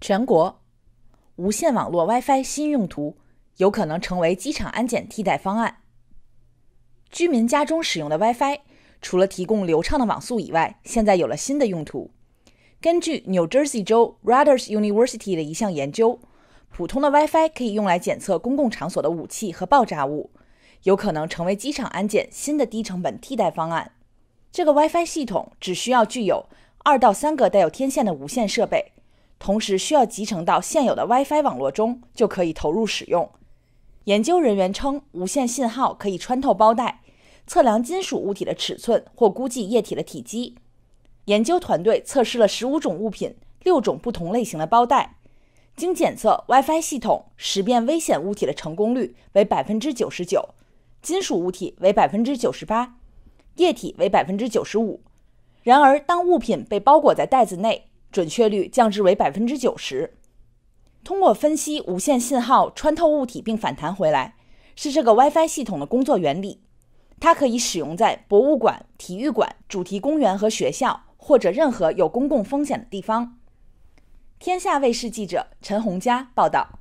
全国无线网络 WiFi 新用途有可能成为机场安检替代方案。居民家中使用的 WiFi 除了提供流畅的网速以外，现在有了新的用途。根据 New Jersey 州 Rutgers University 的一项研究，普通的 WiFi 可以用来检测公共场所的武器和爆炸物，有可能成为机场安检新的低成本替代方案。这个 WiFi 系统只需要具有二到三个带有天线的无线设备。同时需要集成到现有的 WiFi 网络中，就可以投入使用。研究人员称，无线信号可以穿透包带，测量金属物体的尺寸或估计液体的体积。研究团队测试了十五种物品，六种不同类型的包带，经检测，WiFi 系统识别危险物体的成功率为百分之九十九，金属物体为百分之九十八，液体为百分之九十五。然而，当物品被包裹在袋子内。准确率降至为百分之九十。通过分析无线信号穿透物体并反弹回来，是这个 WiFi 系统的工作原理。它可以使用在博物馆、体育馆、主题公园和学校，或者任何有公共风险的地方。天下卫视记者陈红佳报道。